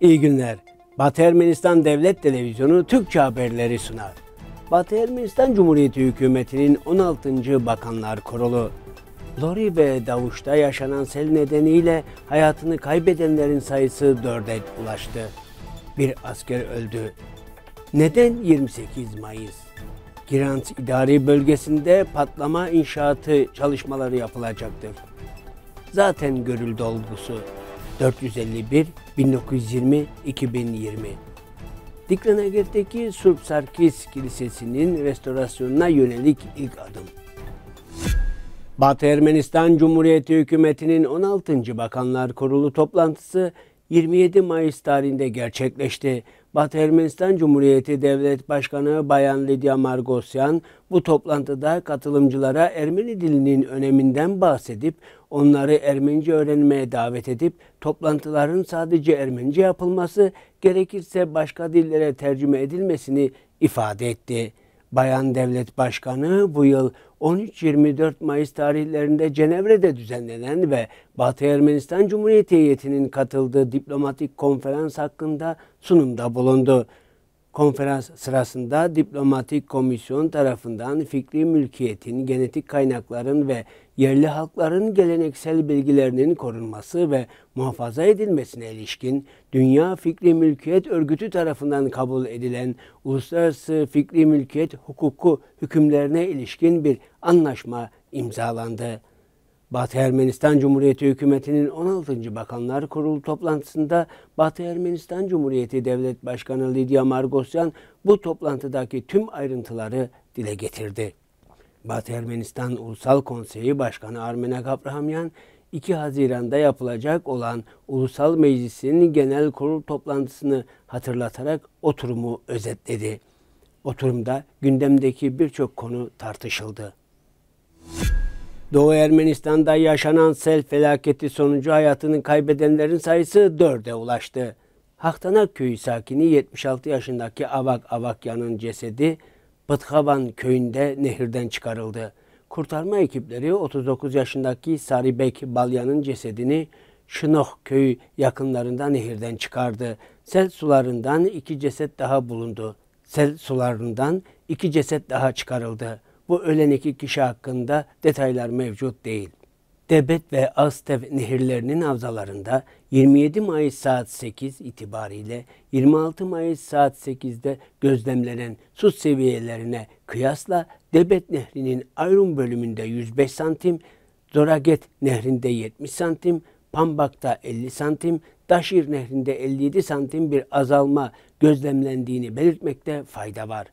İyi günler. Batı Ermenistan Devlet Televizyonu Türkçe haberleri sunar. Batı Ermenistan Cumhuriyeti Hükümeti'nin 16. Bakanlar Kurulu, Lori ve Davuş'ta yaşanan sel nedeniyle hayatını kaybedenlerin sayısı 4'e ulaştı. Bir asker öldü. Neden 28 Mayıs? Girans İdari Bölgesi'nde patlama inşaatı çalışmaları yapılacaktır. Zaten görüldü olgusu 451 1920 2020 Diklanagir'deki Surp Sarkis Kilisesi'nin restorasyonuna yönelik ilk adım. Batı Ermenistan Cumhuriyeti Hükümeti'nin 16. Bakanlar Kurulu toplantısı 27 Mayıs tarihinde gerçekleşti. Batı Ermenistan Cumhuriyeti Devlet Başkanı Bayan Lidya Margosyan bu toplantıda katılımcılara Ermeni dilinin öneminden bahsedip onları Ermenice öğrenmeye davet edip toplantıların sadece Ermenice yapılması gerekirse başka dillere tercüme edilmesini ifade etti. Bayan Devlet Başkanı bu yıl 13-24 Mayıs tarihlerinde Cenevre'de düzenlenen ve Batı Ermenistan Cumhuriyeti heyetinin katıldığı diplomatik konferans hakkında sunumda bulundu. Konferans sırasında diplomatik komisyon tarafından fikri mülkiyetin, genetik kaynakların ve yerli halkların geleneksel bilgilerinin korunması ve muhafaza edilmesine ilişkin Dünya Fikri Mülkiyet Örgütü tarafından kabul edilen Uluslararası Fikri Mülkiyet Hukuku hükümlerine ilişkin bir anlaşma imzalandı. Batı Ermenistan Cumhuriyeti hükümetinin 16. Bakanlar Kurulu toplantısında Batı Ermenistan Cumhuriyeti Devlet Başkanı Lidya Margosyan bu toplantıdaki tüm ayrıntıları dile getirdi. Batı Ermenistan Ulusal Konseyi Başkanı Armenak Abrahamyan, 2 Haziran'da yapılacak olan Ulusal Meclis'in genel kurul toplantısını hatırlatarak oturumu özetledi. Oturumda gündemdeki birçok konu tartışıldı. Doğu Ermenistan'da yaşanan sel felaketi sonucu hayatını kaybedenlerin sayısı 4'e ulaştı. Haktanak köyü sakini 76 yaşındaki Avak Avakyan'ın cesedi Batkavan köyünde nehirden çıkarıldı. Kurtarma ekipleri 39 yaşındaki Saribek Balyan'ın cesedini Şınoh köyü yakınlarında nehirden çıkardı. Sel sularından iki ceset daha bulundu. Sel sularından iki ceset daha çıkarıldı. Bu ölen iki kişi hakkında detaylar mevcut değil. Debet ve Aztev nehirlerinin havzalarında 27 Mayıs saat 8 itibariyle 26 Mayıs saat 8'de gözlemlenen su seviyelerine kıyasla Debet Nehri'nin Ayrum bölümünde 105 santim, Zoraget Nehri'nde 70 santim, Pambak'ta 50 santim, Daşir Nehri'nde 57 santim bir azalma gözlemlendiğini belirtmekte fayda var.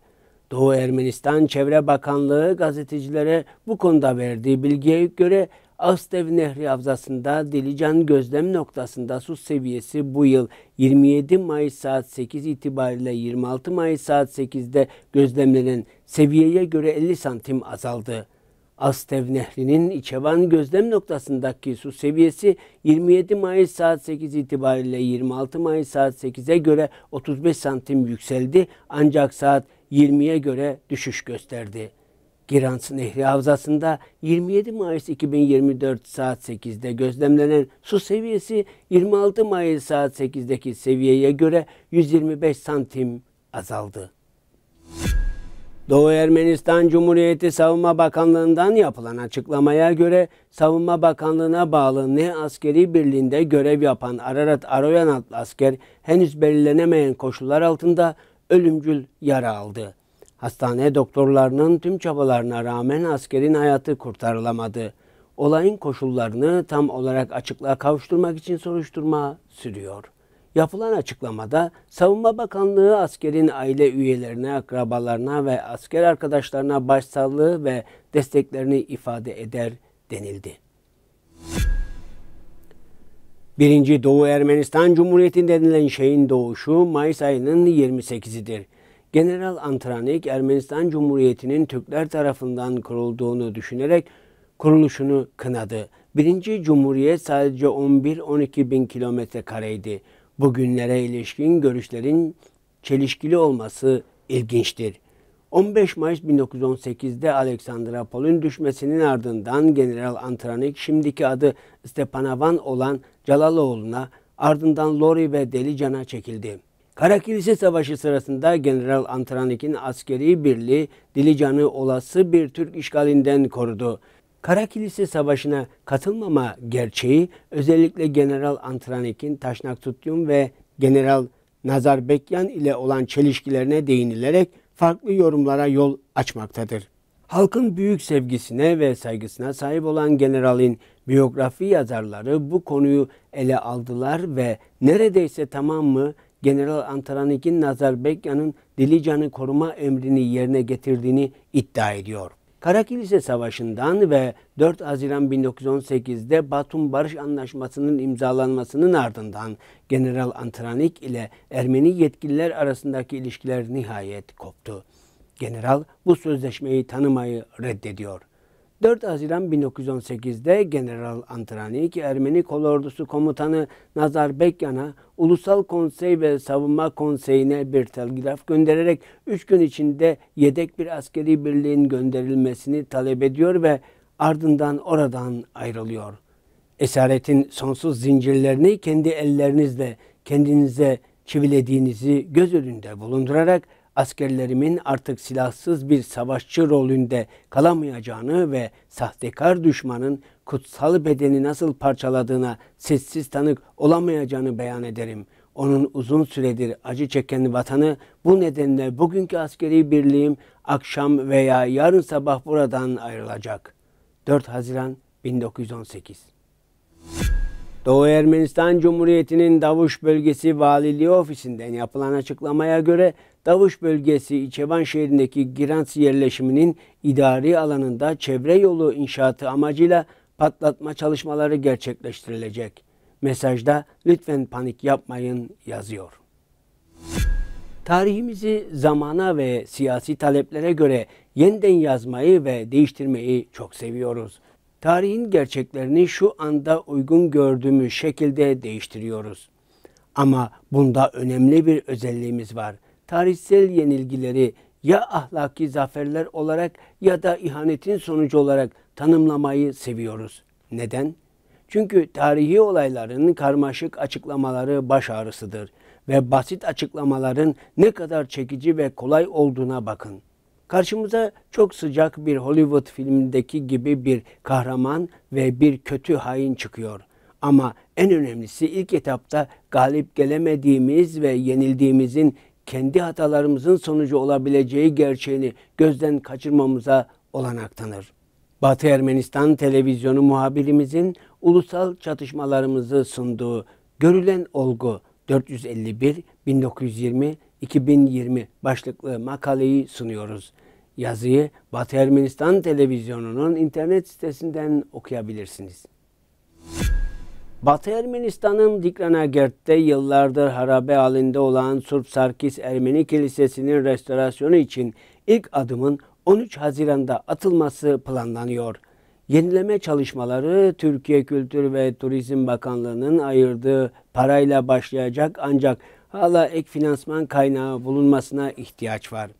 Doğu Ermenistan Çevre Bakanlığı gazetecilere bu konuda verdiği bilgiye göre Ağustov Nehri Havzası'nda Dilican gözlem noktasında su seviyesi bu yıl 27 Mayıs saat 8 itibariyle 26 Mayıs saat 8'de gözlemlenen seviyeye göre 50 santim azaldı. Astev Nehri'nin İçevan gözlem noktasındaki su seviyesi 27 Mayıs saat 8 itibariyle 26 Mayıs saat 8'e göre 35 santim yükseldi ancak saat 20'ye göre düşüş gösterdi. Girans Nehri Havzası'nda 27 Mayıs 2024 saat 8'de gözlemlenen su seviyesi 26 Mayıs saat 8'deki seviyeye göre 125 santim azaldı. Doğu Ermenistan Cumhuriyeti Savunma Bakanlığı'ndan yapılan açıklamaya göre Savunma Bakanlığı'na bağlı ne askeri birliğinde görev yapan Ararat Aroyan adlı asker henüz belirlenemeyen koşullar altında ölümcül yara aldı. Hastane doktorlarının tüm çabalarına rağmen askerin hayatı kurtarılamadı. Olayın koşullarını tam olarak açıklığa kavuşturmak için soruşturma sürüyor. Yapılan açıklamada Savunma Bakanlığı askerin aile üyelerine, akrabalarına ve asker arkadaşlarına başsağlığı ve desteklerini ifade eder denildi. 1. Doğu Ermenistan Cumhuriyeti denilen şeyin doğuşu Mayıs ayının 28'idir. General Antranik Ermenistan Cumhuriyeti'nin Türkler tarafından kurulduğunu düşünerek kuruluşunu kınadı. Birinci Cumhuriyet sadece 11-12 bin kilometre kareydi. Bugünlere ilişkin görüşlerin çelişkili olması ilginçtir. 15 Mayıs 1918'de Aleksandra Pol'un düşmesinin ardından General Antranik şimdiki adı Stepanavan olan Calaloğlu'na ardından Lori ve Delican'a çekildi. Karakilise Savaşı sırasında General Antranik'in askeri birliği Dilican'ı olası bir Türk işgalinden korudu. Karakilise Savaşı'na katılmama gerçeği özellikle General Antranik'in Taşnak Tutyum ve General Nazar Bekyan ile olan çelişkilerine değinilerek farklı yorumlara yol açmaktadır. Halkın büyük sevgisine ve saygısına sahip olan generalin biyografi yazarları bu konuyu ele aldılar ve neredeyse tamamı General Antaranik'in Nazarbekya'nın Dilican'ı koruma emrini yerine getirdiğini iddia ediyor. Karakilise Savaşı'ndan ve 4 Haziran 1918'de Batum Barış Anlaşması'nın imzalanmasının ardından General Antranik ile Ermeni yetkililer arasındaki ilişkiler nihayet koptu. General bu sözleşmeyi tanımayı reddediyor. 4 Haziran 1918'de General Antranik, Ermeni kolordusu komutanı Nazar Bekyan'a Ulusal Konsey ve Savunma Konseyi'ne bir telgraf göndererek 3 gün içinde yedek bir askeri birliğin gönderilmesini talep ediyor ve ardından oradan ayrılıyor. Esaretin sonsuz zincirlerini kendi ellerinizle kendinize çivilediğinizi göz önünde bulundurarak askerlerimin artık silahsız bir savaşçı rolünde kalamayacağını ve sahtekar düşmanın kutsal bedeni nasıl parçaladığına sessiz tanık olamayacağını beyan ederim. Onun uzun süredir acı çeken vatanı bu nedenle bugünkü askeri birliğim akşam veya yarın sabah buradan ayrılacak. 4 Haziran 1918 Doğu Ermenistan Cumhuriyeti'nin Davuş Bölgesi Valiliği Ofisi'nden yapılan açıklamaya göre Davuş Bölgesi İçevan şehrindeki Girans yerleşiminin idari alanında çevre yolu inşaatı amacıyla patlatma çalışmaları gerçekleştirilecek. Mesajda lütfen panik yapmayın yazıyor. Tarihimizi zamana ve siyasi taleplere göre yeniden yazmayı ve değiştirmeyi çok seviyoruz tarihin gerçeklerini şu anda uygun gördüğümüz şekilde değiştiriyoruz. Ama bunda önemli bir özelliğimiz var. Tarihsel yenilgileri ya ahlaki zaferler olarak ya da ihanetin sonucu olarak tanımlamayı seviyoruz. Neden? Çünkü tarihi olayların karmaşık açıklamaları baş ağrısıdır ve basit açıklamaların ne kadar çekici ve kolay olduğuna bakın. Karşımıza çok sıcak bir Hollywood filmindeki gibi bir kahraman ve bir kötü hain çıkıyor. Ama en önemlisi ilk etapta galip gelemediğimiz ve yenildiğimizin kendi hatalarımızın sonucu olabileceği gerçeğini gözden kaçırmamıza olanak tanır. Batı Ermenistan televizyonu muhabirimizin ulusal çatışmalarımızı sunduğu görülen olgu 451 1920 2020 başlıklı makaleyi sunuyoruz. Yazıyı Batı Ermenistan Televizyonu'nun internet sitesinden okuyabilirsiniz. Batı Ermenistan'ın Diklanagert'te yıllardır harabe halinde olan Surp Sarkis Ermeni Kilisesi'nin restorasyonu için ilk adımın 13 Haziran'da atılması planlanıyor. Yenileme çalışmaları Türkiye Kültür ve Turizm Bakanlığı'nın ayırdığı parayla başlayacak ancak hala ek finansman kaynağı bulunmasına ihtiyaç var.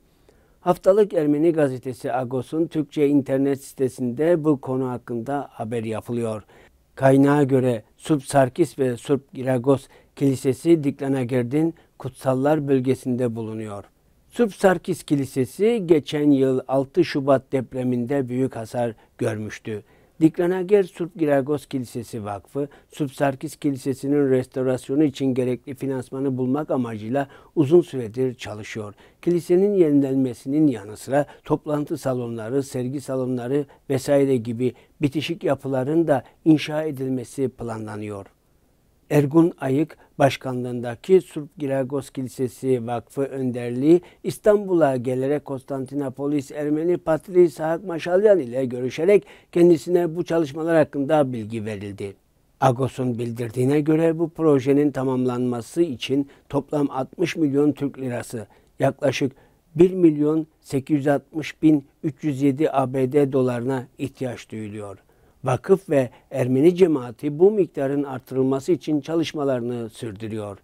Haftalık Ermeni gazetesi Agos'un Türkçe internet sitesinde bu konu hakkında haber yapılıyor. Kaynağa göre Surp Sarkis ve Surp Giragos Kilisesi Diklana Gerdin kutsallar bölgesinde bulunuyor. Surp Sarkis Kilisesi geçen yıl 6 Şubat depreminde büyük hasar görmüştü. Diklanager Giragos Kilisesi Vakfı, Sarkis Kilisesi'nin restorasyonu için gerekli finansmanı bulmak amacıyla uzun süredir çalışıyor. Kilisenin yenilenmesinin yanı sıra toplantı salonları, sergi salonları vesaire gibi bitişik yapıların da inşa edilmesi planlanıyor. Ergun Ayık başkanlığındaki Surp Giragos Kilisesi Vakfı önderliği İstanbul'a gelerek Konstantinopolis Ermeni Patriği Sahak Maşalyan ile görüşerek kendisine bu çalışmalar hakkında bilgi verildi. Agos'un bildirdiğine göre bu projenin tamamlanması için toplam 60 milyon Türk lirası yaklaşık 1 milyon 860 bin 307 ABD dolarına ihtiyaç duyuluyor vakıf ve Ermeni cemaati bu miktarın artırılması için çalışmalarını sürdürüyor.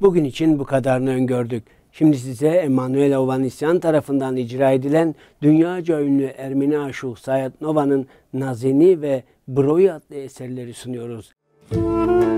Bugün için bu kadarını öngördük. Şimdi size Emanuel Ovanisyan tarafından icra edilen dünyaca ünlü Ermeni aşığı Sayat Nova'nın Nazini ve Broy adlı eserleri sunuyoruz. Müzik